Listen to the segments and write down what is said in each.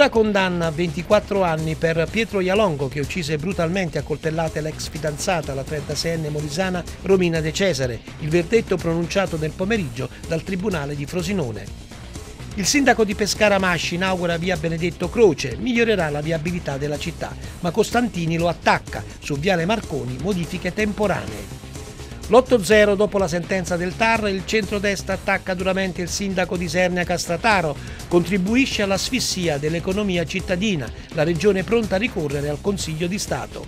Dura condanna a 24 anni per Pietro Ialongo che uccise brutalmente a coltellate l'ex fidanzata, la 36enne molisana Romina De Cesare, il verdetto pronunciato nel pomeriggio dal Tribunale di Frosinone. Il sindaco di Pescara Masci inaugura via Benedetto Croce, migliorerà la viabilità della città, ma Costantini lo attacca, su Viale Marconi modifiche temporanee. L'8-0 dopo la sentenza del TAR, il centrodestra attacca duramente il sindaco di Sernia Castrataro, contribuisce all'asfissia dell'economia cittadina, la regione pronta a ricorrere al Consiglio di Stato.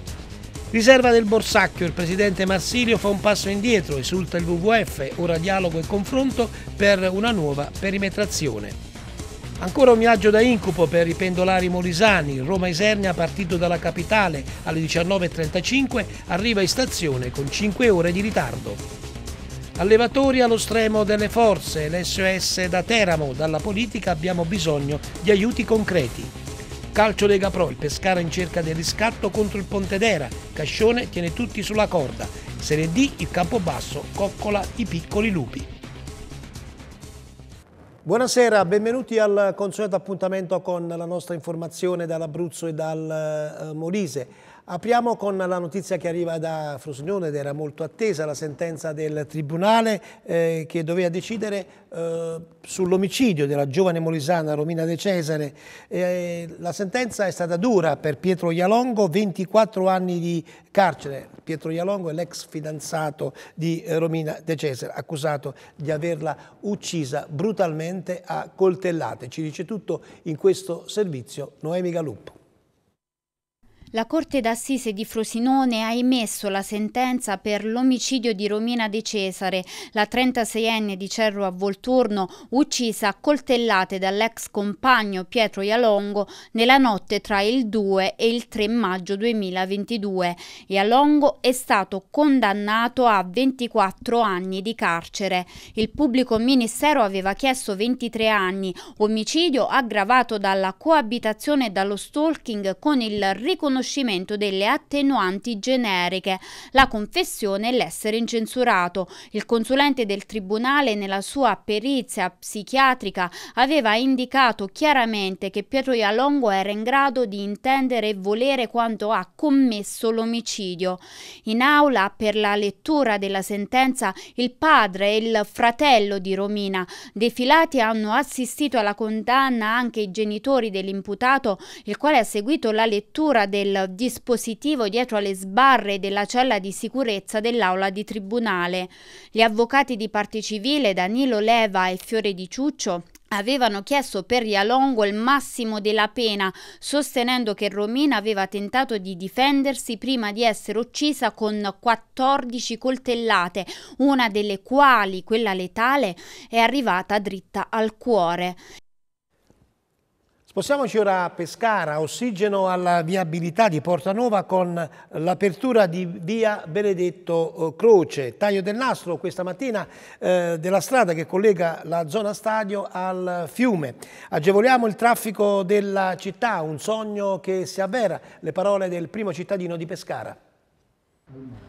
Riserva del Borsacchio, il presidente Marsilio fa un passo indietro, esulta il WWF, ora dialogo e confronto per una nuova perimetrazione. Ancora un viaggio da incubo per i pendolari molisani. Roma Isernia partito dalla capitale alle 19.35 arriva in stazione con 5 ore di ritardo. Allevatori allo stremo delle forze, l'SOS da Teramo, dalla politica abbiamo bisogno di aiuti concreti. Calcio Lega Pro, il Pescara in cerca del riscatto contro il Pontedera, Cascione tiene tutti sulla corda, Serie D il Campobasso coccola i piccoli lupi. Buonasera, benvenuti al consueto appuntamento con la nostra informazione dall'Abruzzo e dal eh, Molise. Apriamo con la notizia che arriva da Frosinone ed era molto attesa la sentenza del Tribunale eh, che doveva decidere eh, sull'omicidio della giovane molisana Romina De Cesare. Eh, la sentenza è stata dura per Pietro Ialongo, 24 anni di carcere. Pietro Ialongo è l'ex fidanzato di eh, Romina De Cesare, accusato di averla uccisa brutalmente a coltellate. Ci dice tutto in questo servizio Noemi Galuppo. La Corte d'Assise di Frosinone ha emesso la sentenza per l'omicidio di Romina De Cesare, la 36enne di Cerro a Volturno, uccisa a coltellate dall'ex compagno Pietro Ialongo nella notte tra il 2 e il 3 maggio 2022. Ialongo è stato condannato a 24 anni di carcere. Il pubblico ministero aveva chiesto 23 anni, omicidio aggravato dalla coabitazione e dallo stalking con il riconoscimento riconoscimento delle attenuanti generiche, la confessione e l'essere incensurato. Il consulente del Tribunale nella sua perizia psichiatrica aveva indicato chiaramente che Pietro Ialongo era in grado di intendere e volere quanto ha commesso l'omicidio. In aula per la lettura della sentenza il padre e il fratello di Romina defilati hanno assistito alla condanna anche i genitori dell'imputato, il quale ha seguito la lettura del del dispositivo dietro alle sbarre della cella di sicurezza dell'aula di tribunale. Gli avvocati di parte civile Danilo Leva e Fiore di Ciuccio avevano chiesto per Rialongo il massimo della pena, sostenendo che Romina aveva tentato di difendersi prima di essere uccisa con 14 coltellate, una delle quali, quella letale, è arrivata dritta al cuore. Spostiamoci ora a Pescara, ossigeno alla viabilità di Porta Portanova con l'apertura di via Benedetto eh, Croce, taglio del nastro questa mattina eh, della strada che collega la zona stadio al fiume. Agevoliamo il traffico della città, un sogno che si avvera, le parole del primo cittadino di Pescara.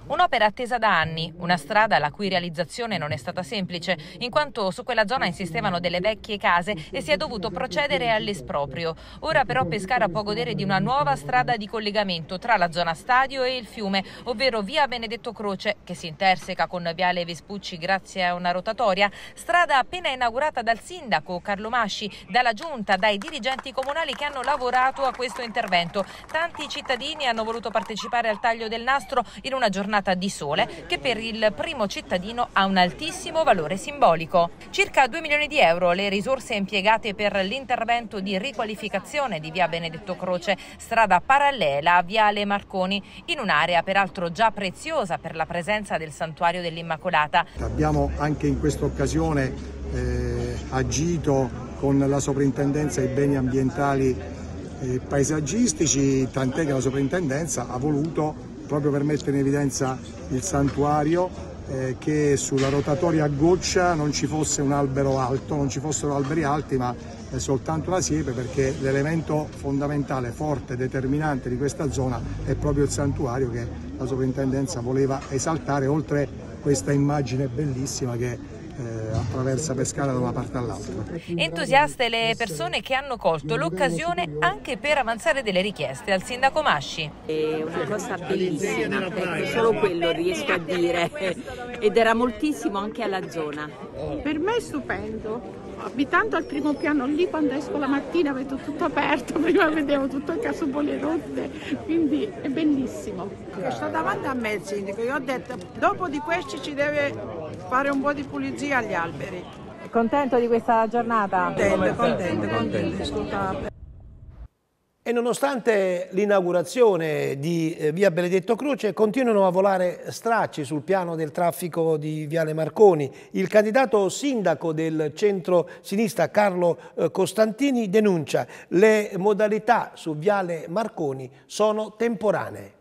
Un'opera attesa da anni, una strada la cui realizzazione non è stata semplice, in quanto su quella zona insistevano delle vecchie case e si è dovuto procedere all'esproprio. Ora però Pescara può godere di una nuova strada di collegamento tra la zona stadio e il fiume, ovvero via Benedetto Croce, che si interseca con viale Vespucci grazie a una rotatoria, strada appena inaugurata dal sindaco Carlo Masci, dalla giunta, dai dirigenti comunali che hanno lavorato a questo intervento. Tanti cittadini hanno voluto partecipare al taglio del nastro in possibile una giornata di sole che per il primo cittadino ha un altissimo valore simbolico. Circa 2 milioni di euro le risorse impiegate per l'intervento di riqualificazione di via Benedetto Croce, strada parallela a viale Marconi, in un'area peraltro già preziosa per la presenza del santuario dell'Immacolata. Abbiamo anche in questa occasione eh, agito con la soprintendenza ai beni ambientali e eh, paesaggistici, tant'è che la soprintendenza ha voluto proprio per mettere in evidenza il santuario, eh, che sulla rotatoria a goccia non ci fosse un albero alto, non ci fossero alberi alti, ma eh, soltanto la siepe perché l'elemento fondamentale, forte, determinante di questa zona è proprio il santuario che la sovrintendenza voleva esaltare, oltre questa immagine bellissima che è eh, attraversa Pescara da una parte all'altra. Entusiaste le persone che hanno colto l'occasione anche per avanzare delle richieste al sindaco Masci. È una cosa bellissima, solo quello riesco a dire ed era moltissimo anche alla zona. Per me è stupendo. Abitando al primo piano lì, quando esco la mattina vedo tutto aperto, prima vedevo tutto il casubole rotte, quindi è bellissimo. Sto davanti a me il sindaco, io ho detto dopo di questi ci deve fare un po' di pulizia agli alberi. Contento di questa giornata? Contento, contento, contento, scusate. E nonostante l'inaugurazione di eh, Via Benedetto Croce continuano a volare stracci sul piano del traffico di Viale Marconi. Il candidato sindaco del centro-sinistra Carlo eh, Costantini denuncia le modalità su Viale Marconi sono temporanee.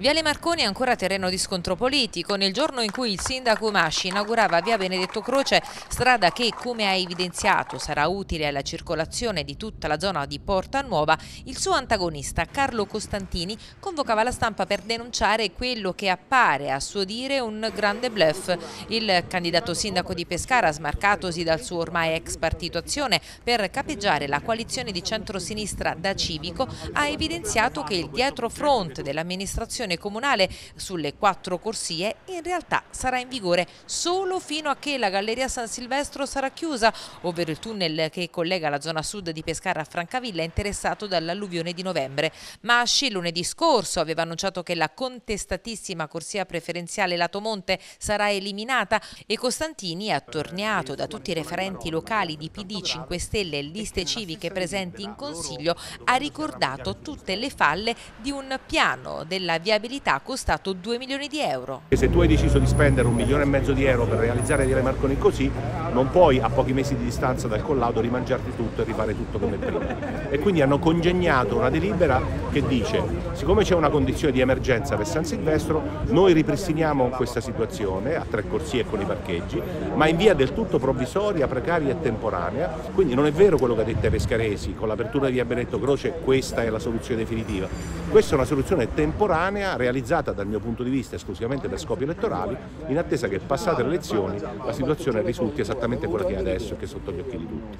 Viale Marconi è ancora terreno di scontro politico. Nel giorno in cui il sindaco Masci inaugurava via Benedetto Croce, strada che, come ha evidenziato, sarà utile alla circolazione di tutta la zona di Porta Nuova, il suo antagonista Carlo Costantini convocava la stampa per denunciare quello che appare, a suo dire, un grande bluff. Il candidato sindaco di Pescara, smarcatosi dal suo ormai ex partito Azione per capeggiare la coalizione di centrosinistra da Civico, ha evidenziato che il dietro fronte dell'amministrazione concessione comunale sulle quattro corsie in realtà sarà in vigore solo fino a che la Galleria San Silvestro sarà chiusa, ovvero il tunnel che collega la zona sud di Pescara a Francavilla interessato dall'alluvione di novembre. Ma Asci lunedì scorso aveva annunciato che la contestatissima corsia preferenziale Lato Monte sarà eliminata e Costantini attorniato da tutti i referenti locali di PD 5 Stelle e liste civiche presenti in Consiglio ha ricordato tutte le falle di un piano della viabilità disabilità costato 2 milioni di euro. Se tu hai deciso di spendere un milione e mezzo di euro per realizzare Dire Marconi così, non puoi a pochi mesi di distanza dal collaudo rimangiarti tutto e rifare tutto come prima. E quindi hanno congegnato una delibera che dice, siccome c'è una condizione di emergenza per San Silvestro, noi ripristiniamo questa situazione a tre corsie e con i parcheggi, ma in via del tutto provvisoria, precaria e temporanea. Quindi non è vero quello che ha detto ai pescaresi, con l'apertura di via Benetto Croce questa è la soluzione definitiva. Questa è una soluzione temporanea realizzata dal mio punto di vista esclusivamente per scopi elettorali, in attesa che passate le elezioni la situazione risulti esattamente quella che è adesso e che è sotto gli occhi di tutti.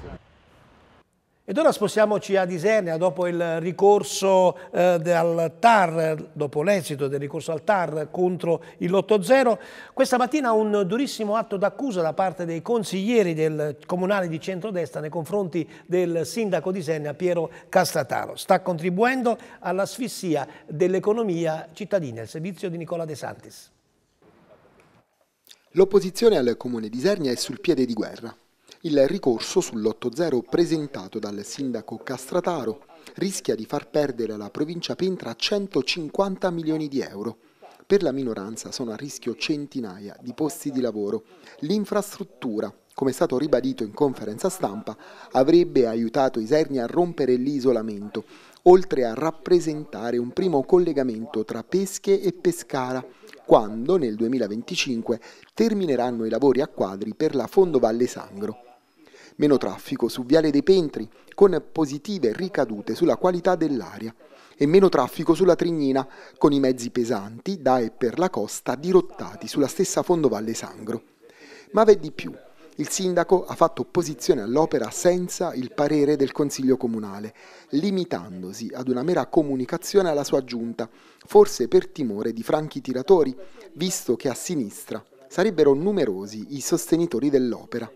Ed ora spostiamoci a Disernia dopo il ricorso eh, al TAR, dopo l'esito del ricorso al TAR contro il Lotto Zero. Questa mattina un durissimo atto d'accusa da parte dei consiglieri del comunale di centrodestra nei confronti del sindaco di Senia Piero Castrataro. Sta contribuendo all'asfissia dell'economia cittadina, il servizio di Nicola De Santis. L'opposizione al comune di Disernia è sul piede di guerra il ricorso sull'8-0 presentato dal sindaco Castrataro rischia di far perdere alla provincia Pentra 150 milioni di euro. Per la minoranza sono a rischio centinaia di posti di lavoro. L'infrastruttura, come è stato ribadito in conferenza stampa, avrebbe aiutato Isernia a rompere l'isolamento, oltre a rappresentare un primo collegamento tra Pesche e Pescara, quando nel 2025 termineranno i lavori a quadri per la Fondo Valle Sangro meno traffico su Viale dei Pentri, con positive ricadute sulla qualità dell'aria, e meno traffico sulla Trignina, con i mezzi pesanti da e per la costa dirottati sulla stessa fondovalle Sangro. Ma v'è di più. Il sindaco ha fatto opposizione all'opera senza il parere del Consiglio Comunale, limitandosi ad una mera comunicazione alla sua giunta, forse per timore di franchi tiratori, visto che a sinistra sarebbero numerosi i sostenitori dell'opera.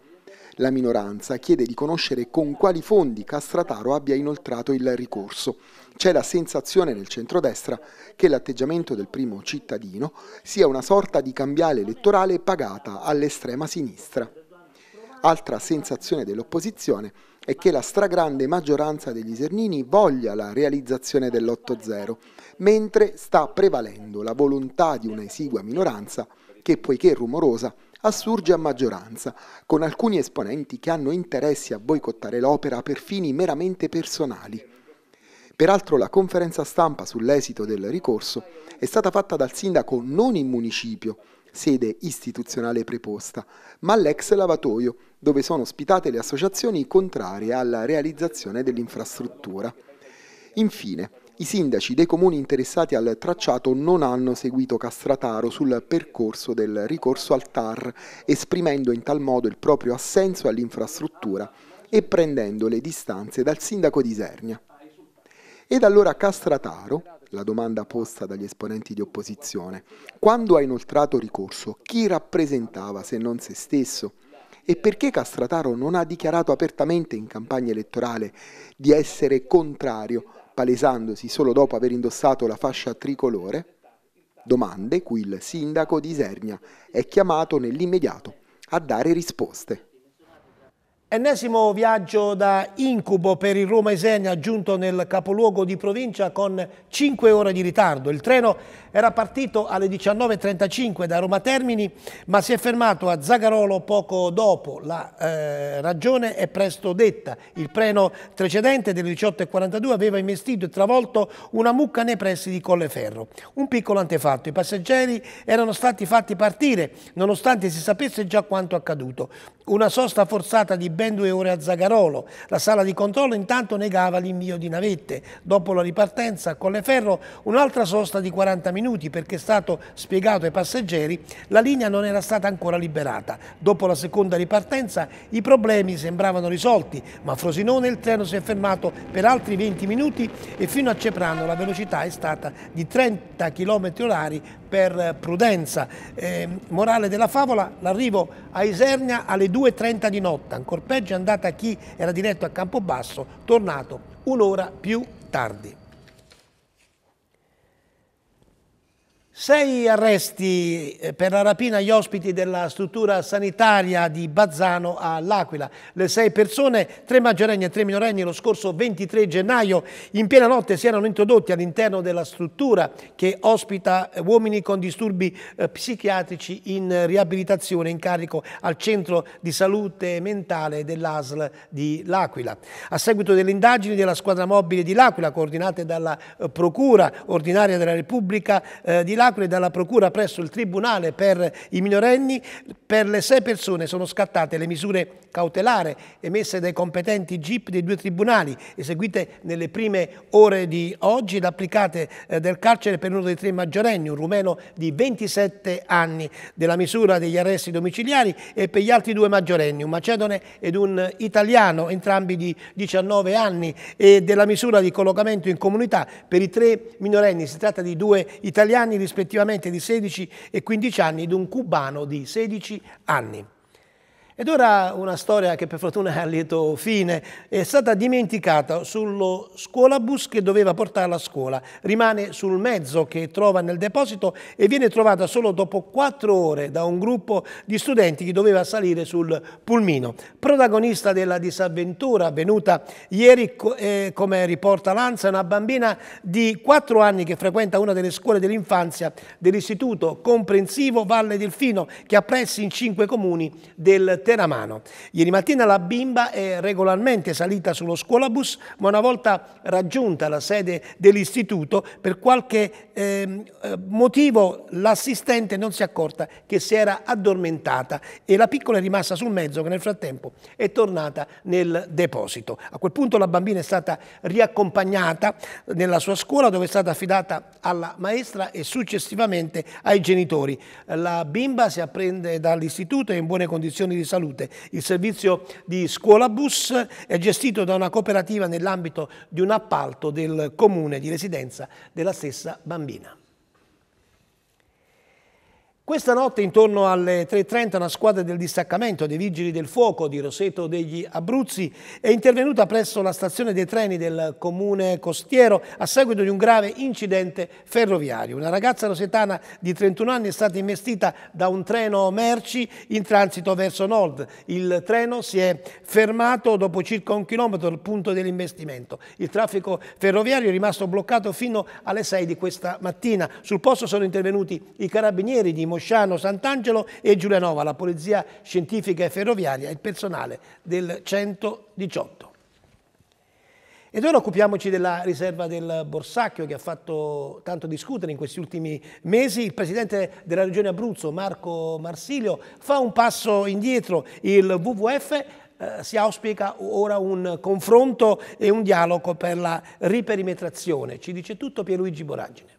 La minoranza chiede di conoscere con quali fondi Castrataro abbia inoltrato il ricorso. C'è la sensazione nel centrodestra che l'atteggiamento del primo cittadino sia una sorta di cambiale elettorale pagata all'estrema sinistra. Altra sensazione dell'opposizione è che la stragrande maggioranza degli Isernini voglia la realizzazione dell'8-0, mentre sta prevalendo la volontà di una esigua minoranza che, poiché rumorosa, assurge a maggioranza, con alcuni esponenti che hanno interessi a boicottare l'opera per fini meramente personali. Peraltro la conferenza stampa sull'esito del ricorso è stata fatta dal sindaco non in municipio, sede istituzionale preposta, ma all'ex lavatoio, dove sono ospitate le associazioni contrarie alla realizzazione dell'infrastruttura. Infine, i sindaci dei comuni interessati al tracciato non hanno seguito Castrataro sul percorso del ricorso al TAR, esprimendo in tal modo il proprio assenso all'infrastruttura e prendendo le distanze dal sindaco di Isernia. Ed allora Castrataro, la domanda posta dagli esponenti di opposizione, quando ha inoltrato ricorso, chi rappresentava se non se stesso? E perché Castrataro non ha dichiarato apertamente in campagna elettorale di essere contrario palesandosi solo dopo aver indossato la fascia tricolore, domande cui il sindaco di Isernia è chiamato nell'immediato a dare risposte. Ennesimo viaggio da incubo per il Roma Esenia giunto nel capoluogo di provincia con 5 ore di ritardo. Il treno era partito alle 19.35 da Roma Termini ma si è fermato a Zagarolo poco dopo. La eh, ragione è presto detta. Il treno precedente delle 18.42 aveva investito e travolto una mucca nei pressi di Colleferro. Un piccolo antefatto. I passeggeri erano stati fatti partire nonostante si sapesse già quanto accaduto. Una sosta forzata di ben due ore a Zagarolo. La sala di controllo intanto negava l'invio di navette. Dopo la ripartenza a Colleferro un'altra sosta di 40 minuti perché è stato spiegato ai passeggeri la linea non era stata ancora liberata. Dopo la seconda ripartenza i problemi sembravano risolti, ma a Frosinone il treno si è fermato per altri 20 minuti e fino a Ceprano la velocità è stata di 30 km orari per prudenza eh, morale della favola, l'arrivo a Isernia alle 2.30 di notte, ancora peggio è andata a chi era diretto a Campobasso, tornato un'ora più tardi. Sei arresti eh, per la rapina agli ospiti della struttura sanitaria di Bazzano all'Aquila. Le sei persone, tre maggiorenni e tre minorenni, lo scorso 23 gennaio in piena notte si erano introdotti all'interno della struttura che ospita eh, uomini con disturbi eh, psichiatrici in riabilitazione in carico al centro di salute mentale dell'ASL di L'Aquila. A seguito delle indagini della squadra mobile di L'Aquila, coordinate dalla Procura Ordinaria della Repubblica di L'Aquila, L'Aquila dalla Procura presso il Tribunale per i minorenni, per le sei persone sono scattate le misure cautelare emesse dai competenti GIP dei due tribunali, eseguite nelle prime ore di oggi ed applicate eh, del carcere per uno dei tre maggiorenni, un rumeno di 27 anni, della misura degli arresti domiciliari e per gli altri due maggiorenni, un macedone ed un italiano, entrambi di 19 anni, e della misura di collocamento in comunità per i tre minorenni. Si tratta di due italiani rispettivamente rispettivamente di 16 e 15 anni ed un cubano di 16 anni. Ed ora una storia che per fortuna ha lieto fine, è stata dimenticata sullo scuolabus che doveva portarla a scuola. Rimane sul mezzo che trova nel deposito e viene trovata solo dopo quattro ore da un gruppo di studenti che doveva salire sul pulmino. Protagonista della disavventura avvenuta ieri, eh, come riporta Lanza, una bambina di quattro anni che frequenta una delle scuole dell'infanzia dell'istituto comprensivo Valle Delfino che ha pressi in cinque comuni del terra mano. Ieri mattina la bimba è regolarmente salita sullo scuolabus, ma una volta raggiunta la sede dell'istituto, per qualche ehm, eh, motivo l'assistente non si è accorta che si era addormentata e la piccola è rimasta sul mezzo che nel frattempo è tornata nel deposito. A quel punto la bambina è stata riaccompagnata nella sua scuola dove è stata affidata alla maestra e successivamente ai genitori. La bimba si apprende dall'istituto e in buone condizioni di salute salute. Il servizio di scuola bus è gestito da una cooperativa nell'ambito di un appalto del comune di residenza della stessa bambina. Questa notte intorno alle 3.30 una squadra del distaccamento dei Vigili del Fuoco di Roseto degli Abruzzi è intervenuta presso la stazione dei treni del comune costiero a seguito di un grave incidente ferroviario. Una ragazza rosetana di 31 anni è stata investita da un treno merci in transito verso nord. Il treno si è fermato dopo circa un chilometro dal punto dell'investimento. Il traffico ferroviario è rimasto bloccato fino alle 6 di questa mattina. Sul posto sono intervenuti i carabinieri di Monte Mosciano, Sant'Angelo e Giulianova, la Polizia Scientifica e Ferroviaria e il personale del 118. Ed ora occupiamoci della riserva del Borsacchio che ha fatto tanto discutere in questi ultimi mesi. Il presidente della regione Abruzzo, Marco Marsilio, fa un passo indietro. Il WWF eh, si auspica ora un confronto e un dialogo per la riperimetrazione. Ci dice tutto Pierluigi Boragine.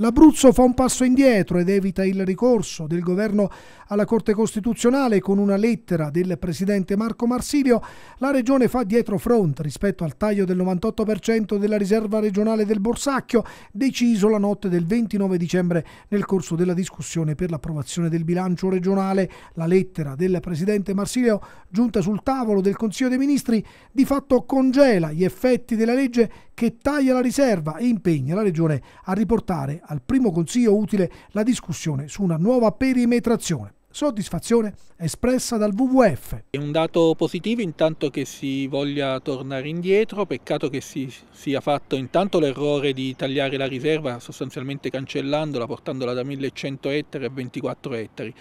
L'Abruzzo fa un passo indietro ed evita il ricorso del governo alla Corte Costituzionale con una lettera del presidente Marco Marsilio. La regione fa dietro front rispetto al taglio del 98% della riserva regionale del Borsacchio deciso la notte del 29 dicembre nel corso della discussione per l'approvazione del bilancio regionale. La lettera del presidente Marsilio giunta sul tavolo del Consiglio dei Ministri di fatto congela gli effetti della legge che taglia la riserva e impegna la regione a riportare al primo consiglio utile la discussione su una nuova perimetrazione soddisfazione espressa dal WWF. È un dato positivo intanto che si voglia tornare indietro, peccato che si sia fatto intanto l'errore di tagliare la riserva sostanzialmente cancellandola, portandola da 1100 ettari a 24 ettari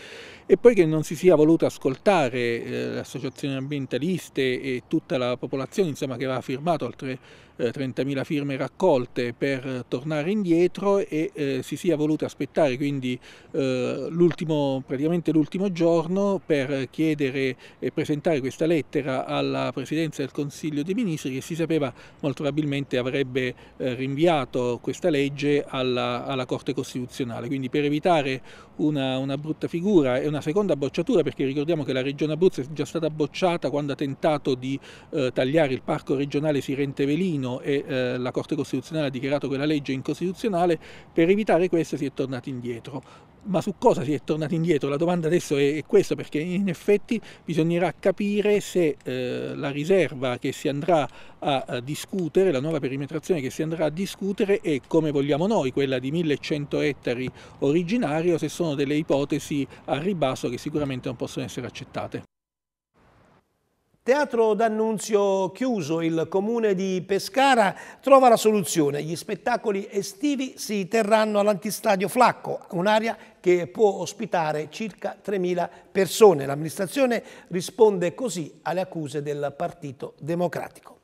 e poi che non si sia voluto ascoltare eh, le associazioni ambientaliste e tutta la popolazione insomma, che aveva firmato oltre 30.000 eh, firme raccolte per eh, tornare indietro e eh, si sia voluto aspettare quindi l'ultimo, praticamente l'ultimo giorno per chiedere e presentare questa lettera alla Presidenza del Consiglio dei Ministri che si sapeva molto probabilmente avrebbe rinviato questa legge alla, alla Corte Costituzionale. Quindi per evitare una, una, brutta figura e una seconda bocciatura perché ricordiamo che la regione Abruzzo è già stata bocciata quando ha tentato di eh, tagliare il parco regionale Sirente Velino e eh, la Corte Costituzionale ha dichiarato quella legge incostituzionale, per evitare questo si è tornati indietro ma su cosa si è tornati indietro? La domanda adesso è, è questa, perché in effetti bisognerà capire se eh, la riserva che si andrà a, a, discutere, la nuova perimetrazione che si andrà a discutere è come vogliamo noi, quella di 1100 ettari originario, se sono delle ipotesi a ribasso che sicuramente non possono essere accettate. Teatro d'Annunzio chiuso, il comune di Pescara trova la soluzione. Gli spettacoli estivi si terranno all'antistadio Flacco, un'area che può ospitare circa 3.000 persone. L'amministrazione risponde così alle accuse del Partito Democratico.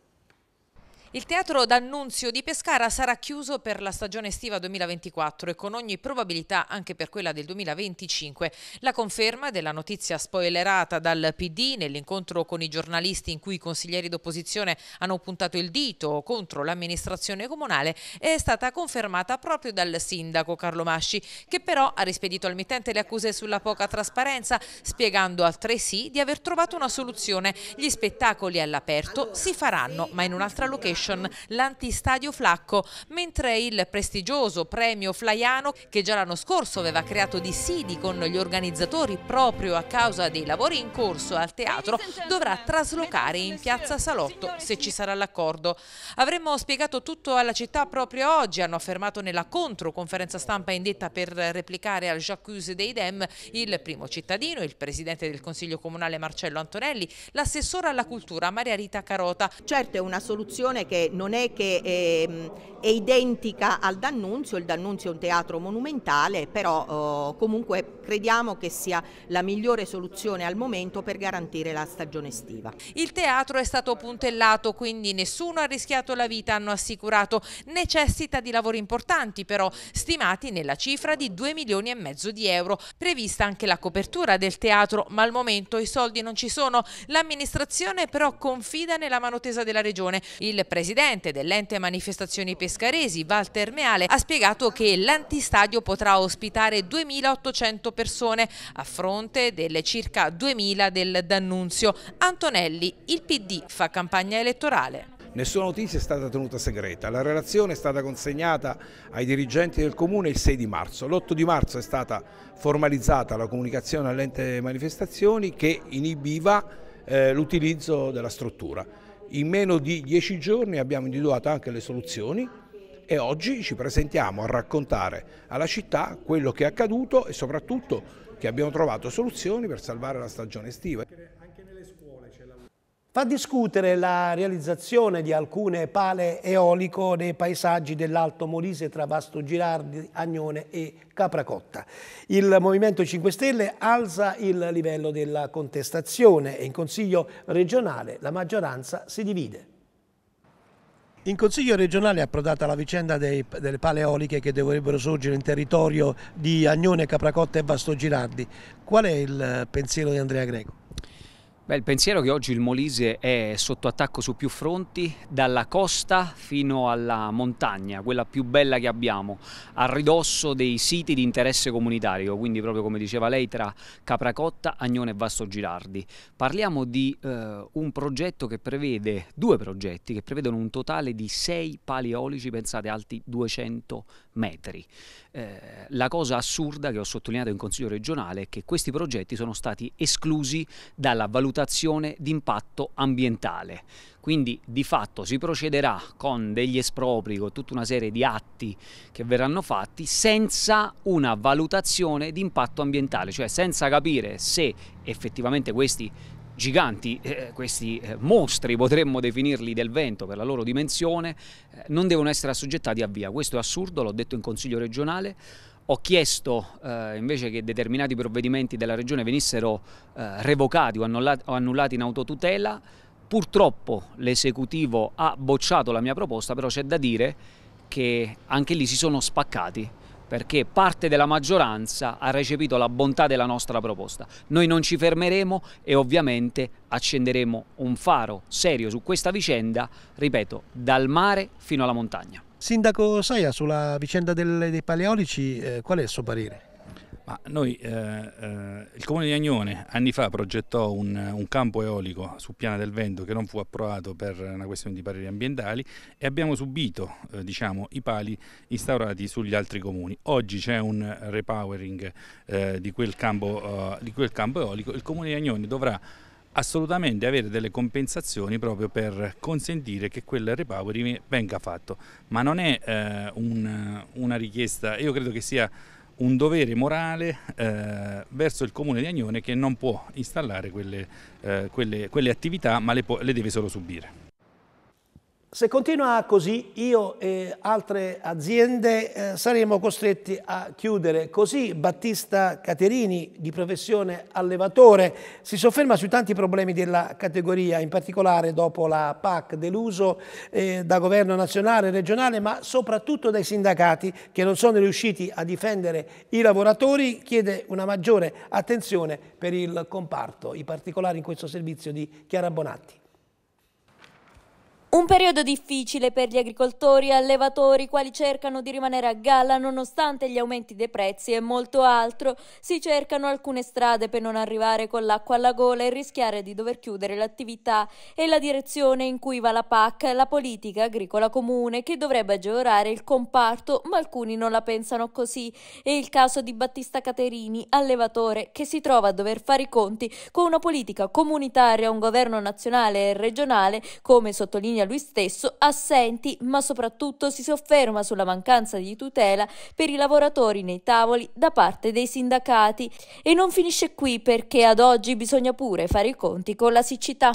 Il teatro d'annunzio di Pescara sarà chiuso per la stagione estiva 2024 e con ogni probabilità anche per quella del 2025. La conferma della notizia spoilerata dal PD nell'incontro con i giornalisti in cui i consiglieri d'opposizione hanno puntato il dito contro l'amministrazione comunale è stata confermata proprio dal sindaco Carlo Masci che però ha rispedito al mittente le accuse sulla poca trasparenza spiegando altresì di aver trovato una soluzione. Gli spettacoli all'aperto si faranno ma in un'altra location Foundation, l'antistadio Flacco, mentre il prestigioso premio Flaiano, che già l'anno scorso aveva creato dissidi con gli organizzatori proprio a causa dei lavori in corso al teatro, dovrà traslocare in piazza Salotto se ci sarà l'accordo. Avremmo spiegato tutto alla città proprio oggi, hanno affermato nella controconferenza stampa indetta per replicare al Jacques Dem il primo cittadino, il presidente del Consiglio Comunale Marcello Antonelli, l'assessore alla cultura Maria Rita Carota. Certo è una soluzione che perché non è che è, ehm, è identica al D'Annunzio, il D'Annunzio è un teatro monumentale, però eh, comunque crediamo che sia la migliore soluzione al momento per garantire la stagione estiva. Il teatro è stato puntellato, quindi nessuno ha rischiato la vita, hanno assicurato. Necessita di lavori importanti però, stimati nella cifra di 2 milioni e mezzo di euro. Prevista anche la copertura del teatro, ma al momento i soldi non ci sono. L'amministrazione però confida nella mano tesa della regione. Il presidente presidente dell'ente manifestazioni pescaresi, Walter Meale, ha spiegato che l'antistadio potrà ospitare 2.800 persone a fronte delle circa 2.000 del D'Annunzio. Antonelli, il PD fa campagna elettorale. Nessuna notizia è stata tenuta segreta, la relazione è stata consegnata ai dirigenti del Comune il 6 di marzo, l'8 di marzo è stata formalizzata la comunicazione all'ente manifestazioni che inibiva eh, l'utilizzo della struttura. In meno di dieci giorni abbiamo individuato anche le soluzioni e oggi ci presentiamo a raccontare alla città quello che è accaduto e soprattutto che abbiamo trovato soluzioni per salvare la stagione estiva fa discutere la realizzazione di alcune pale eolico nei paesaggi dell'Alto Molise tra Vasto Girardi, Agnone e Capracotta. Il Movimento 5 Stelle alza il livello della contestazione e in Consiglio regionale la maggioranza si divide. In Consiglio regionale è approdata la vicenda dei, delle pale eoliche che dovrebbero sorgere in territorio di Agnone, Capracotta e Vasto Girardi. Qual è il pensiero di Andrea Greco? Beh, il pensiero è che oggi il Molise è sotto attacco su più fronti, dalla costa fino alla montagna, quella più bella che abbiamo, a ridosso dei siti di interesse comunitario, quindi proprio come diceva lei tra Capracotta, Agnone e Vasto Girardi. Parliamo di eh, un progetto che prevede, due progetti che prevedono un totale di sei pali eolici, pensate, alti 200 metri. Eh, la cosa assurda che ho sottolineato in Consiglio regionale è che questi progetti sono stati esclusi dalla valutazione di impatto ambientale. Quindi di fatto si procederà con degli espropri, con tutta una serie di atti che verranno fatti senza una valutazione di impatto ambientale, cioè senza capire se effettivamente questi giganti, eh, questi eh, mostri potremmo definirli del vento per la loro dimensione, eh, non devono essere assoggettati a via. Questo è assurdo, l'ho detto in Consiglio regionale. Ho chiesto eh, invece che determinati provvedimenti della Regione venissero eh, revocati o o annullati in autotutela. Purtroppo l'esecutivo ha bocciato la mia proposta, però c'è da dire che anche lì si sono spaccati perché parte della maggioranza ha recepito la bontà della nostra proposta. Noi non ci fermeremo e ovviamente accenderemo un faro serio su questa vicenda, ripeto, dal mare fino alla montagna. Sindaco Saia, sulla vicenda dei paleolici, eh, qual è il suo parere? Ma noi, eh, eh, il comune di Agnone anni fa progettò un, un, campo eolico su Piana del Vento che non fu approvato per una questione di pareri ambientali e abbiamo subito eh, diciamo, i pali instaurati sugli altri comuni. Oggi c'è un repowering eh, di quel, campo, eh, di, quel campo, eolico, il comune di Agnone dovrà assolutamente avere delle compensazioni proprio per consentire che quel repowering venga fatto, ma non è eh, un, una richiesta, io credo che sia un dovere morale eh, verso il comune di Agnone che non può installare quelle, eh, quelle, quelle attività ma le, può, le deve solo subire. Se continua così io e altre aziende eh, saremo costretti a chiudere. Così Battista Caterini, di professione allevatore, si sofferma sui tanti problemi della categoria, in particolare dopo la PAC, deluso eh, da governo nazionale e regionale, ma soprattutto dai sindacati che non sono riusciti a difendere i lavoratori, chiede una maggiore attenzione per il comparto. in particolare in questo servizio di Chiara Bonatti. Un periodo difficile per gli agricoltori e allevatori quali cercano di rimanere a galla nonostante gli aumenti dei prezzi e molto altro. Si cercano alcune strade per non arrivare con l'acqua alla gola e rischiare di dover chiudere l'attività e la direzione in cui va la PAC, la politica agricola comune, che dovrebbe agevolare il comparto, ma alcuni non la pensano così. È il caso di Battista Caterini, allevatore, che si trova a dover fare i conti con una politica comunitaria, un governo nazionale e regionale, come sottolinea sottolinea lui stesso, assenti, ma soprattutto si sofferma sulla mancanza di tutela per i lavoratori nei tavoli da parte dei sindacati. E non finisce qui perché ad oggi bisogna pure fare i conti con la siccità.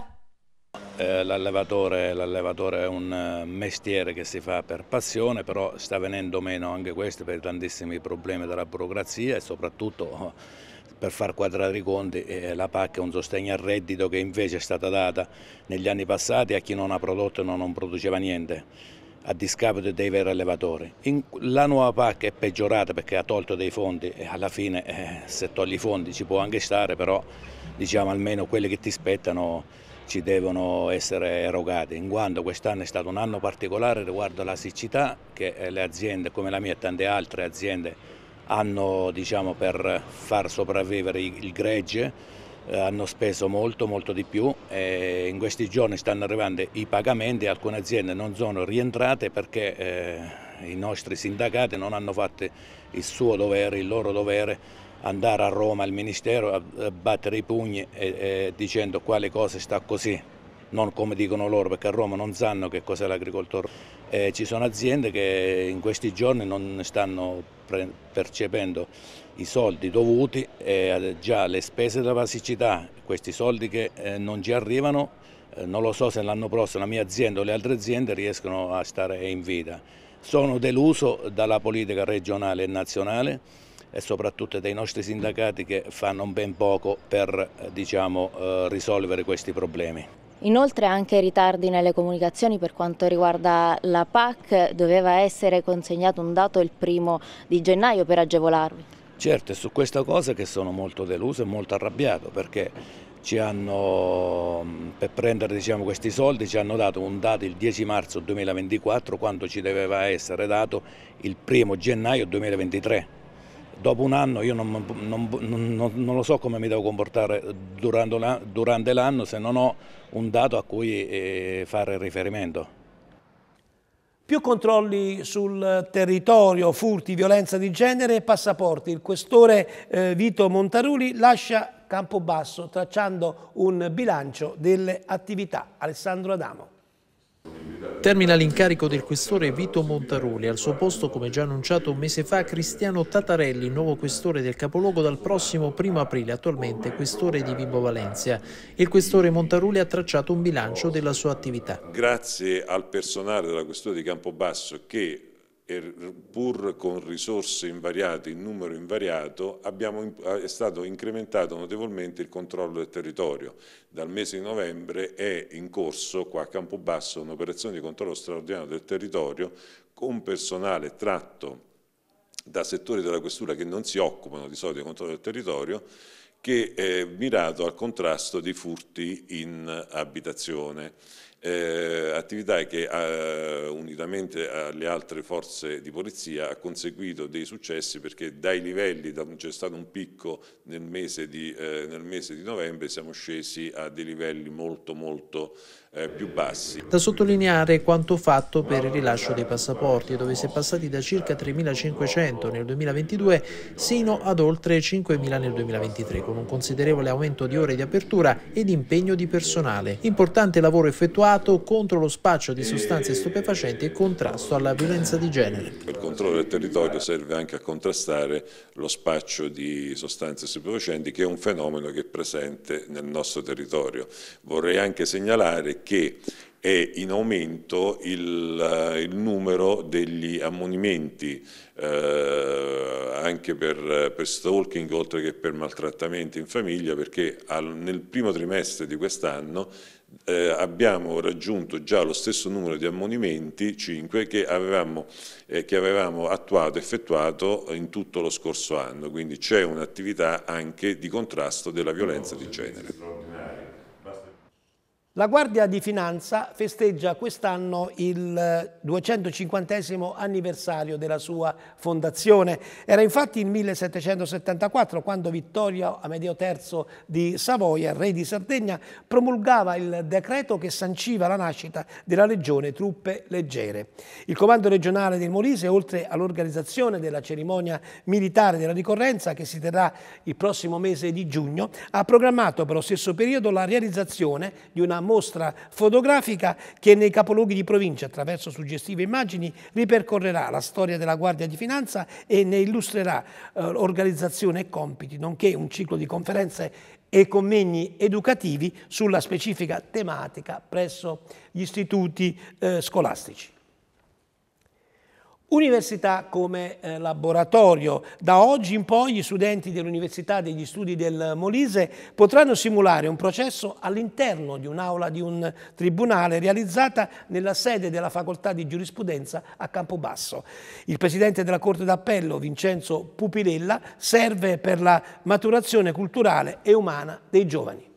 Eh, l'allevatore, è un eh, mestiere che si fa per passione, però sta venendo meno anche questo per tantissimi problemi della burocrazia e soprattutto eh, per far quadrare i conti eh, la PAC è un sostegno al reddito che invece è stata data negli anni passati a chi non ha prodotto e non, non produceva niente a discapito dei veri allevatori. In, la nuova PAC è peggiorata perché ha tolto dei fondi e alla fine eh, se togli i fondi ci può anche stare, però diciamo almeno quelli che ti spettano ci devono essere erogati, in quanto quest'anno è stato un anno particolare riguardo alla siccità che eh, le aziende come la mia e tante altre aziende hanno diciamo, per far sopravvivere il gregge eh, hanno speso molto, molto di più e in questi giorni stanno arrivando i pagamenti, alcune aziende non sono rientrate perché eh, i nostri sindacati non hanno fatto il suo dovere, il loro dovere andare a Roma al Ministero a, battere i pugni e, e dicendo quale cosa sta così, non come dicono loro perché a Roma non sanno che cos'è l'agricoltore. Eh, ci sono aziende che in questi giorni non stanno più percependo i soldi dovuti e eh, già le spese della siccità, questi soldi che eh, non ci arrivano, eh, non lo so se l'anno prossimo la mia azienda o le altre aziende riescono a stare in vita. Sono deluso dalla politica regionale e nazionale e soprattutto dai nostri sindacati che fanno ben poco per diciamo, risolvere questi problemi. Inoltre anche i ritardi nelle comunicazioni per quanto riguarda la PAC doveva essere consegnato un dato il primo di gennaio per agevolarvi. Certo, è su questa cosa che sono molto deluso e molto arrabbiato perché ci hanno, per prendere diciamo, questi soldi ci hanno dato un dato il 10 marzo 2024 quando ci doveva essere dato il primo gennaio 2023 dopo un anno io non, non, non, non, lo so come mi devo comportare durante l'anno se non ho un dato a cui eh, fare riferimento. Più controlli sul territorio, furti, violenza di genere e passaporti. Il questore eh, Vito Montaruli lascia Campobasso tracciando un bilancio delle attività. Alessandro Adamo. Termina l'incarico del questore Vito Montaroli, al suo posto come già annunciato un mese fa Cristiano Tatarelli, nuovo questore del capoluogo dal prossimo 1 aprile, attualmente questore di Vibo Valencia. Il questore Montaroli ha tracciato un bilancio della sua attività. Grazie al personale della questura di Campobasso che pur con risorse invariate, in numero invariato, abbiamo, eh, è stato incrementato notevolmente il controllo del territorio. Dal mese di novembre è in corso qua a Campobasso un'operazione di controllo straordinario del territorio con personale tratto da settori della questura che non si occupano di solito di controllo del territorio che è mirato al contrasto di furti in abitazione eh, attività che ha, eh, unitamente alle altre forze di polizia ha conseguito dei successi perché dai livelli, da, c'è stato un picco nel mese, di, eh, nel mese, di, novembre, siamo scesi a dei livelli molto molto eh, più bassi. Da sottolineare quanto fatto per il rilascio dei passaporti, dove si è passati da circa 3.500 nel 2022 sino ad oltre 5.000 nel 2023, con un considerevole aumento di ore di apertura ed impegno di personale. Importante lavoro effettuato contro lo spaccio di sostanze stupefacenti e contrasto alla violenza di genere. Il controllo del territorio serve anche a contrastare lo spaccio di sostanze stupefacenti, che è un fenomeno che è presente nel nostro territorio. Vorrei anche segnalare che è in aumento il, eh, il numero degli ammonimenti eh, anche per, per, stalking oltre che per maltrattamenti in famiglia perché al, nel primo trimestre di quest'anno eh, abbiamo raggiunto già lo stesso numero di ammonimenti, 5, che avevamo, eh, che avevamo attuato, effettuato in tutto lo scorso anno, quindi c'è un'attività anche di contrasto della violenza di genere. La Guardia di Finanza festeggia quest'anno il 250 anniversario della sua fondazione. Era infatti il 1774 quando Vittorio Amedeo III di Savoia, re di Sardegna, promulgava il decreto che sanciva la nascita della legione truppe leggere. Il comando regionale del Molise, oltre all'organizzazione della cerimonia militare della ricorrenza che si terrà il prossimo mese di giugno, ha programmato per lo stesso periodo la realizzazione di una mostra fotografica che nei capoluoghi di provincia, attraverso suggestive immagini, ripercorrerà la storia della Guardia di Finanza e ne illustrerà eh, organizzazione e compiti, nonché un ciclo di conferenze e convegni educativi sulla specifica tematica presso gli istituti eh, scolastici. Università come eh, laboratorio. Da oggi in poi gli studenti dell'Università degli Studi del Molise potranno simulare un processo all'interno di un'aula di un tribunale realizzata nella sede della Facoltà di Giurisprudenza a Campobasso. Il presidente della Corte d'Appello, Vincenzo Pupilella, serve per la maturazione culturale e umana dei giovani.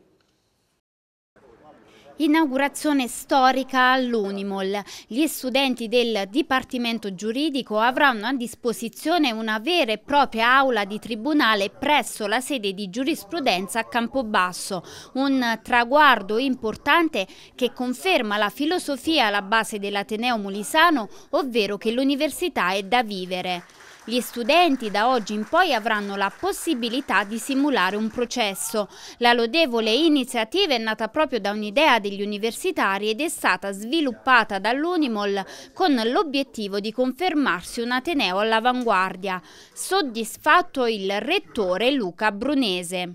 Inaugurazione storica all'Unimol. Gli studenti del Dipartimento Giuridico avranno a disposizione una vera e propria aula di tribunale presso la sede di giurisprudenza a Campobasso, un traguardo importante che conferma la filosofia alla base dell'Ateneo Mulisano, ovvero che l'università è da vivere. Gli studenti da oggi in poi avranno la possibilità di simulare un processo. La lodevole iniziativa è nata proprio da un'idea degli universitari ed è stata sviluppata dall'Unimol con l'obiettivo di confermarsi un Ateneo all'avanguardia. Soddisfatto il rettore Luca Brunese.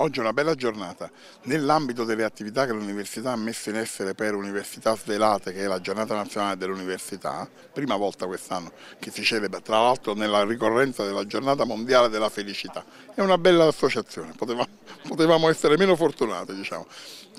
Oggi è una bella giornata. Nell'ambito delle attività che l'Università ha messo in essere per Università Svelate, che è la giornata nazionale dell'Università, prima volta quest'anno che si celebra, tra l'altro nella ricorrenza della giornata mondiale della felicità. È una bella associazione, potevamo, potevamo essere meno fortunati. Diciamo.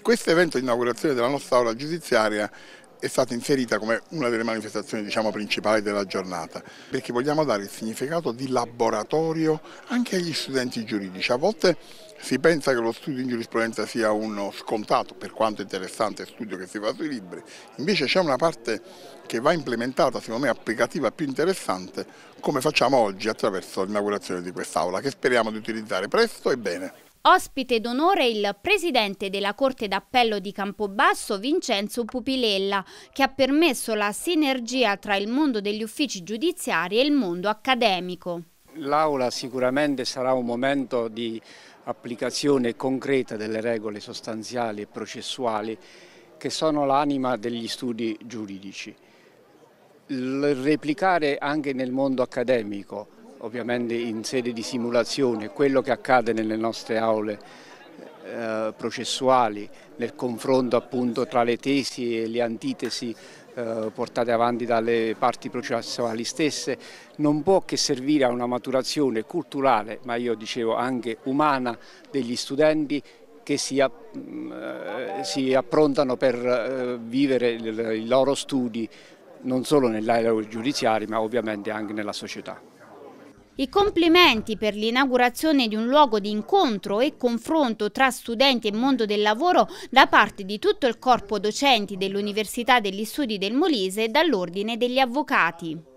Questo evento di inaugurazione della nostra aula giudiziaria è stata inserita come una delle manifestazioni diciamo, principali della giornata, perché vogliamo dare il significato di laboratorio anche agli studenti giuridici. A volte si pensa che lo studio in giurisprudenza sia uno scontato, per quanto interessante studio che si fa sui libri, invece c'è una parte che va implementata, secondo me applicativa più interessante, come facciamo oggi attraverso l'inaugurazione di quest'aula, che speriamo di utilizzare presto e bene. Ospite d'onore il presidente della Corte d'Appello di Campobasso Vincenzo Pupilella, che ha permesso la sinergia tra il mondo degli uffici giudiziari e il mondo accademico. L'aula sicuramente sarà un momento di applicazione concreta delle regole sostanziali e processuali che sono l'anima degli studi giuridici. Il replicare anche nel mondo accademico, ovviamente in sede di simulazione, quello che accade nelle nostre aule eh, processuali, nel confronto appunto tra le tesi e le antitesi eh, portate avanti dalle parti processuali stesse, non può che servire a una maturazione culturale, ma io dicevo anche umana, degli studenti che si, mm, eh, si approntano per eh, vivere i loro studi non solo nell'area giudiziaria ma ovviamente anche nella società. I complimenti per l'inaugurazione di un luogo di incontro e confronto tra studenti e mondo del lavoro da parte di tutto il corpo docenti dell'Università degli Studi del Molise e dall'Ordine degli Avvocati.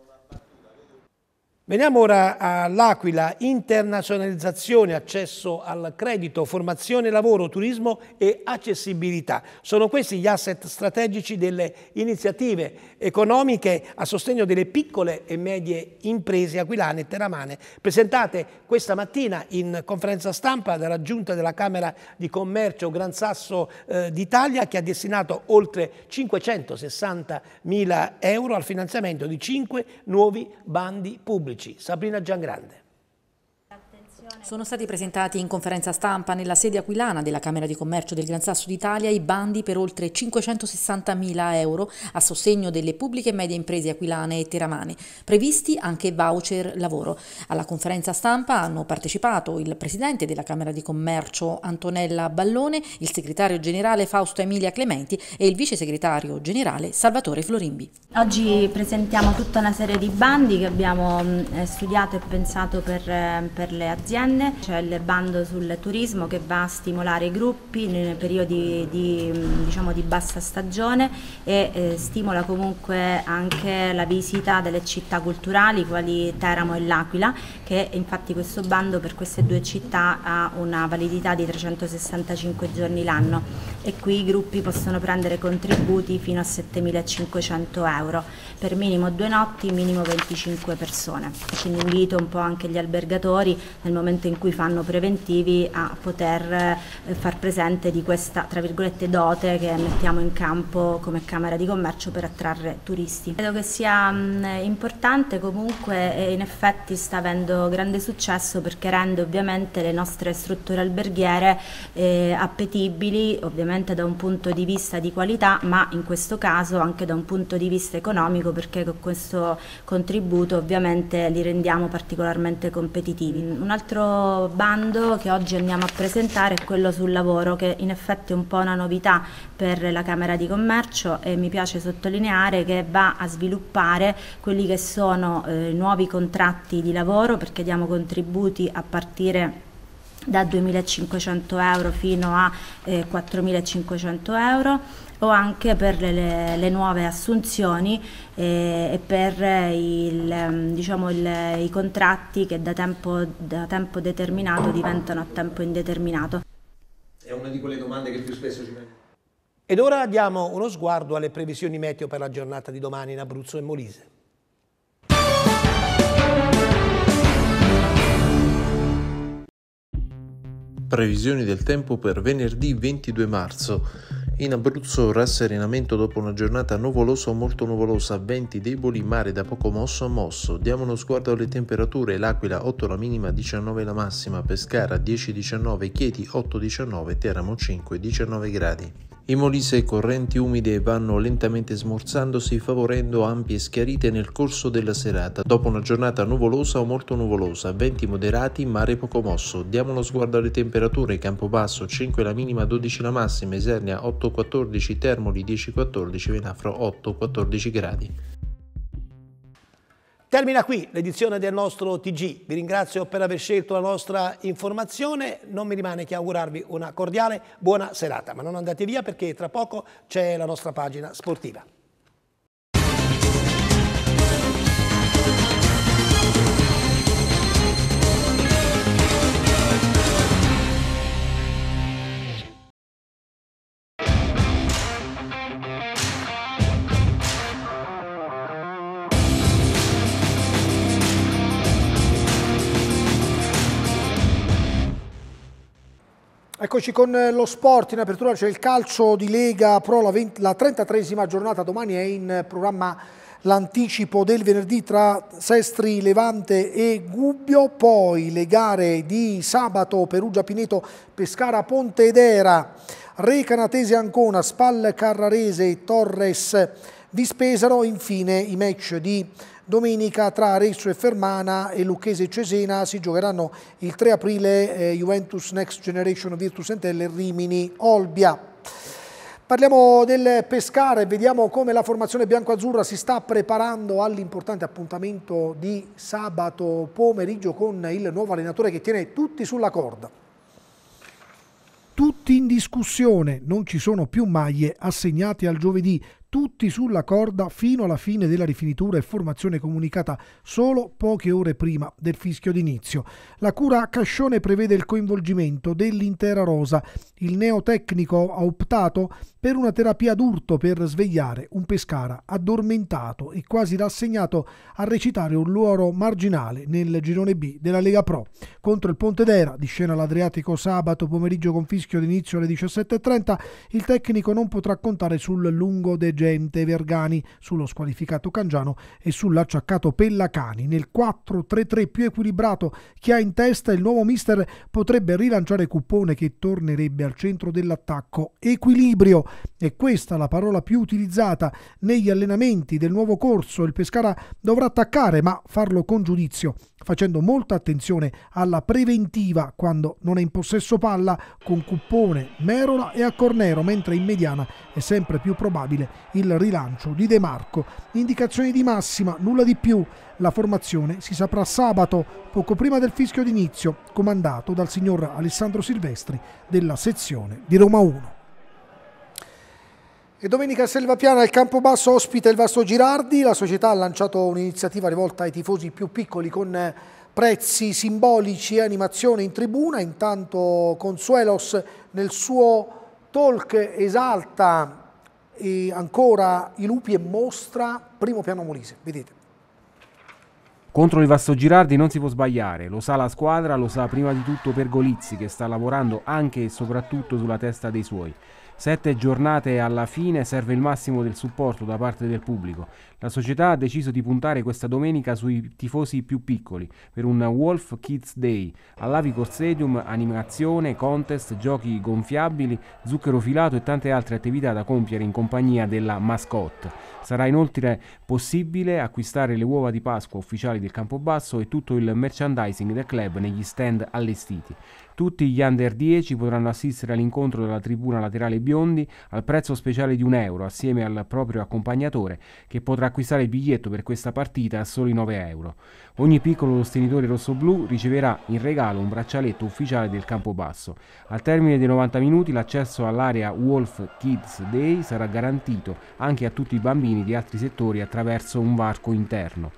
Veniamo ora all'Aquila, internazionalizzazione, accesso al credito, formazione, lavoro, turismo e accessibilità. Sono questi gli asset strategici delle iniziative economiche a sostegno delle piccole e medie imprese aquilane e teramane, presentate questa mattina in conferenza stampa dalla Giunta della Camera di Commercio Gran Sasso eh, d'Italia, che ha destinato oltre 560 mila euro al finanziamento di cinque nuovi bandi pubblici pubblici, Sabrina Giangrande. Sono stati presentati in conferenza stampa nella sede aquilana della Camera di Commercio del Gran Sasso d'Italia i bandi per oltre 560.000 euro a sostegno delle pubbliche e medie imprese aquilane e teramane, previsti anche voucher lavoro. Alla conferenza stampa hanno partecipato il Presidente della Camera di Commercio Antonella Ballone, il Segretario Generale Fausto Emilia Clementi e il Vice Segretario Generale Salvatore Florimbi. Oggi presentiamo tutta una serie di bandi che abbiamo mm, eh, studiato e pensato per, eh, per le aziende aziende, c'è il bando sul turismo che va a stimolare i gruppi nei periodi di, diciamo, di bassa stagione e eh, stimola comunque anche la visita delle città culturali quali Teramo e L'Aquila che infatti questo bando per queste due città ha una validità di 365 giorni l'anno e qui i gruppi possono prendere contributi fino a 7.500 euro per minimo due notti, minimo 25 persone. Quindi invito un po' anche gli albergatori nel momento in cui fanno preventivi a poter eh, far presente di questa tra virgolette dote che mettiamo in campo come Camera di Commercio per attrarre turisti. Credo che sia importante comunque e eh, in effetti sta avendo grande successo perché rende ovviamente le nostre strutture alberghiere eh, appetibili ovviamente da un punto di vista di qualità ma in questo caso anche da un punto di vista economico perché con questo contributo ovviamente li rendiamo particolarmente competitivi. Un altro bando che oggi andiamo a presentare è quello sul lavoro che in effetti è un po' una novità per la Camera di Commercio e mi piace sottolineare che va a sviluppare quelli che sono eh, nuovi contratti di lavoro perché diamo contributi a partire da 2.500 euro fino a eh, 4.500 euro o anche per le, le nuove assunzioni e, eh, e per il, ehm, diciamo il, i contratti che da tempo, da tempo determinato diventano a tempo indeterminato. È una di quelle domande che più spesso ci vengono. Ed ora diamo uno sguardo alle previsioni meteo per la giornata di domani in Abruzzo e Molise. Previsioni del tempo per venerdì 22 marzo. In Abruzzo rasserenamento dopo una giornata nuvolosa o molto nuvolosa, venti deboli, mare da poco mosso a mosso. Diamo uno sguardo alle temperature, L'Aquila 8 la minima, 19 la massima, Pescara 10-19, Chieti 8-19, Teramo 5-19 gradi. I molise e correnti umide vanno lentamente smorzandosi, favorendo ampie schiarite nel corso della serata, dopo una giornata nuvolosa o molto nuvolosa, venti moderati, mare poco mosso. Diamo uno sguardo alle temperature, campo basso 5 la minima, 12 la massima, Esernia 8-14, Termoli 10-14, Venafro 8-14 gradi. Termina qui l'edizione del nostro TG. Vi ringrazio per aver scelto la nostra informazione. Non mi rimane che augurarvi una cordiale buona serata, ma non andate via perché tra poco c'è la nostra pagina sportiva. Eccoci con eh, lo sport, in apertura c'è il calcio di Lega Pro, la, 20, la 33esima giornata domani è in programma l'anticipo del venerdì tra Sestri, Levante e Gubbio, poi le gare di sabato Perugia-Pineto, Pescara-Pontedera, Recanatese-Ancona, Spal-Carrarese, e Torres-Vispesaro, infine i match di Domenica tra Arezzo e Fermana e Lucchese e Cesena si giocheranno il 3 aprile eh, Juventus Next Generation Virtus Entelle Rimini Olbia. Parliamo del Pescara e vediamo come la formazione bianco-azzurra si sta preparando all'importante appuntamento di sabato pomeriggio con il nuovo allenatore che tiene tutti sulla corda. Tutti in discussione, non ci sono più maglie assegnate al giovedì, tutti sulla corda fino alla fine della rifinitura e formazione comunicata solo poche ore prima del fischio d'inizio. La cura a Cascione prevede il coinvolgimento dell'intera rosa il neotecnico ha optato per una terapia d'urto per svegliare un Pescara addormentato e quasi rassegnato a recitare un ruolo marginale nel girone B della Lega Pro. Contro il Pontedera, di scena all'Adriatico sabato pomeriggio con fischio d'inizio alle 17.30, il tecnico non potrà contare sul lungo degente Vergani, sullo squalificato Cangiano e sull'acciaccato Pellacani. Nel 4-3-3 più equilibrato che ha in testa il nuovo mister potrebbe rilanciare Cuppone che tornerebbe al al centro dell'attacco. Equilibrio è questa la parola più utilizzata negli allenamenti del nuovo corso. Il Pescara dovrà attaccare, ma farlo con giudizio, facendo molta attenzione alla preventiva quando non è in possesso palla con Cuppone, Merola e a Cornero, mentre in mediana è sempre più probabile il rilancio di De Marco. Indicazioni di massima, nulla di più. La formazione si saprà sabato, poco prima del fischio d'inizio, comandato dal signor Alessandro Silvestri della sezione di Roma 1. E domenica a Selvapiana il campo basso ospita il Vasto Girardi, la società ha lanciato un'iniziativa rivolta ai tifosi più piccoli con eh, prezzi simbolici e animazione in tribuna, intanto Consuelos nel suo talk esalta eh, ancora i lupi e mostra primo piano molise, vedete. Contro il Vasto Girardi non si può sbagliare, lo sa la squadra, lo sa prima di tutto Pergolizzi che sta lavorando anche e soprattutto sulla testa dei suoi. Sette giornate alla fine serve il massimo del supporto da parte del pubblico. La società ha deciso di puntare questa domenica sui tifosi più piccoli per un Wolf Kids Day. All'Avico Stadium animazione, contest, giochi gonfiabili, zucchero filato e tante altre attività da compiere in compagnia della mascotte. Sarà inoltre possibile acquistare le uova di Pasqua ufficiali del Campobasso e tutto il merchandising del club negli stand allestiti. Tutti gli under 10 potranno assistere all'incontro della tribuna laterale Biondi al prezzo speciale di un euro assieme al proprio accompagnatore che potrà acquistare il biglietto per questa partita a soli 9 euro. Ogni piccolo sostenitore rossoblù riceverà in regalo un braccialetto ufficiale del campo basso. Al termine dei 90 minuti l'accesso all'area Wolf Kids Day sarà garantito anche a tutti i bambini di altri settori attraverso un varco interno.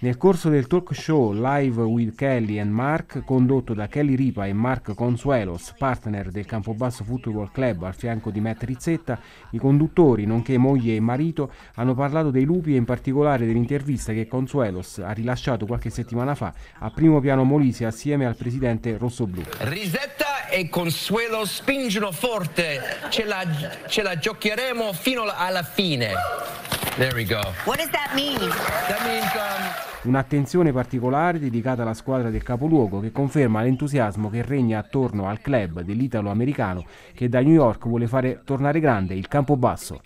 Nel corso del talk show Live with Kelly and Mark, condotto da Kelly Ripa e Mark Consuelos, partner del Campobasso Football Club al fianco di Matt Rizzetta, i conduttori, nonché moglie e marito, hanno parlato dei lupi e in particolare dell'intervista che Consuelos ha rilasciato qualche settimana fa a primo piano Molise assieme al presidente rossoblù. Risetta e Consuelo spingono forte. Ce la, ce la giocheremo fino alla fine. There we go. What does that mean? That means, um, Un'attenzione particolare dedicata alla squadra del capoluogo che conferma l'entusiasmo che regna attorno al club dell'italo-americano che da New York vuole fare tornare grande il campobasso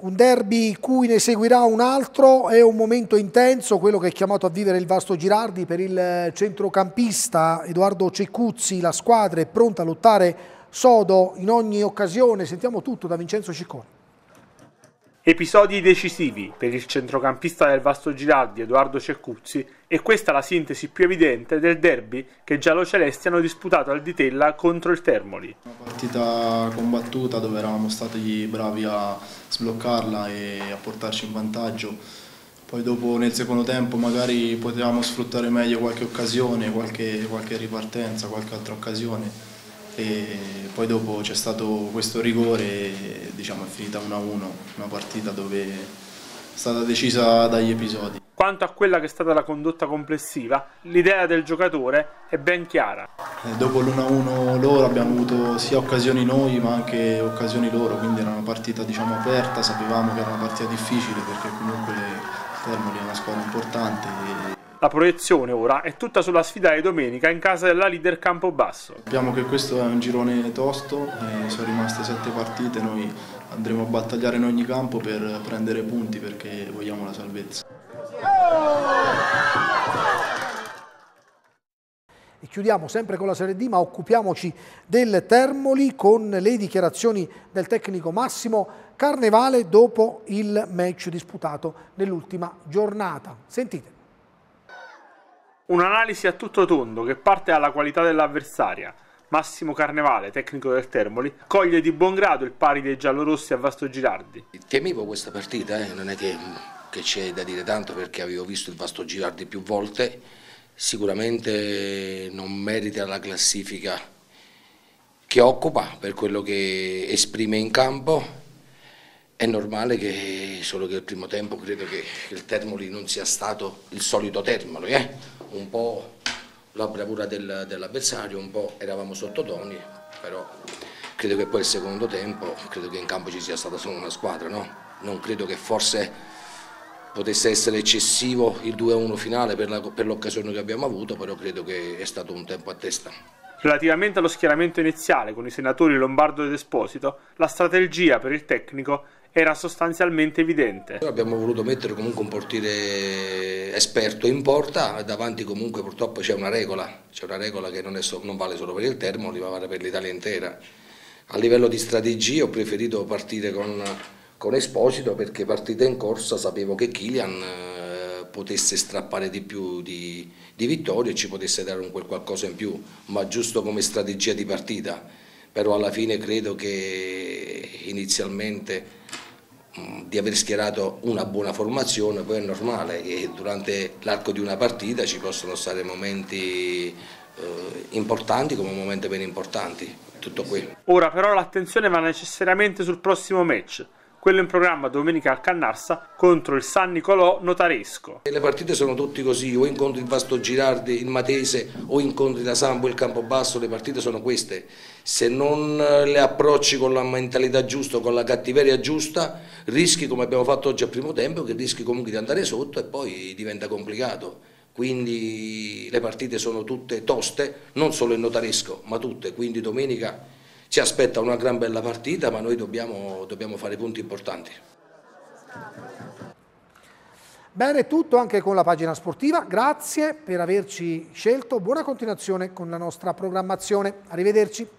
un derby cui ne seguirà un altro, è un momento intenso, quello che è chiamato a vivere il Vasto Girardi per il centrocampista Edoardo Ceccuzzi, la squadra è pronta a lottare sodo in ogni occasione, sentiamo tutto da Vincenzo Ciccone. Episodi decisivi per il centrocampista del Vasto Girardi Edoardo Ceccuzzi e questa è la sintesi più evidente del derby che giallo celesti hanno disputato al Ditella contro il Termoli. Una partita combattuta dove eravamo stati bravi a sbloccarla e a portarci in vantaggio. Poi dopo nel secondo tempo magari potevamo sfruttare meglio qualche occasione, qualche, qualche ripartenza, qualche altra occasione. E poi dopo c'è stato questo rigore e diciamo, è finita 1-1, una partita dove stata decisa dagli episodi. Quanto a quella che è stata la condotta complessiva, l'idea del giocatore è ben chiara. Eh, dopo l'1-1 loro abbiamo avuto sia occasioni noi ma anche occasioni loro, quindi era una partita diciamo, aperta, sapevamo che era una partita difficile perché comunque Termoli è una squadra importante. E... La proiezione ora è tutta sulla sfida di domenica in casa della leader Campobasso. Sappiamo che questo è un girone tosto, eh, sono rimaste sette partite, noi andremo a battagliare in ogni campo per prendere punti perché vogliamo la salvezza. E chiudiamo sempre con la Serie D, ma occupiamoci del Termoli con le dichiarazioni del tecnico Massimo Carnevale dopo il match disputato nell'ultima giornata. Sentite. Un'analisi a tutto tondo che parte dalla qualità dell'avversaria, Massimo Carnevale, tecnico del Termoli, coglie di buon grado il pari dei giallorossi a Vasto Girardi. Temevo questa partita, eh? non è che, che c'è da dire tanto perché avevo visto il Vasto Girardi più volte, sicuramente non merita la classifica che occupa per quello che esprime in campo. È normale che solo che il primo tempo credo che, il Termoli non sia stato il solito Termoli, eh? un po' la bravura del, dell'avversario, un po' eravamo sottotoni, però credo che poi il secondo tempo, credo che in campo ci sia stata solo una squadra, no? non credo che forse potesse essere eccessivo il 2-1 finale per l'occasione che abbiamo avuto, però credo che è stato un tempo a testa. Relativamente allo schieramento iniziale con i senatori Lombardo ed Esposito, la strategia per il tecnico era sostanzialmente evidente. Abbiamo voluto mettere comunque un portiere esperto in porta, davanti comunque purtroppo c'è una regola, c'è una regola che non, è, non, vale solo per il Termo, ma vale per l'Italia intera. A livello di strategia ho preferito partire con, con Esposito perché partita in corsa sapevo che Kilian eh, potesse strappare di più di, di vittoria e ci potesse dare un quel qualcosa in più, ma giusto come strategia di partita. Però alla fine credo che inizialmente di aver schierato una buona formazione, poi è normale che durante l'arco di una partita ci possono stare momenti eh, importanti come momenti meno importanti, tutto qui. Ora però l'attenzione va necessariamente sul prossimo match quello in programma domenica al Cannarsa contro il San Nicolò Notaresco. Le partite sono tutte così, o incontri in Vasto Girardi, in Matese, o incontri da Sambo, il Campobasso, le partite sono queste. Se non eh, le approcci con la mentalità giusta, con la cattiveria giusta, rischi come abbiamo fatto oggi al primo tempo, che rischi comunque di andare sotto e poi diventa complicato quindi le partite sono tutte toste, non solo il notaresco, ma tutte, quindi domenica ci aspetta una gran bella partita, ma noi dobbiamo, dobbiamo fare punti importanti. Bene, tutto anche con la pagina sportiva. Grazie per averci scelto. Buona continuazione con la nostra programmazione. Arrivederci.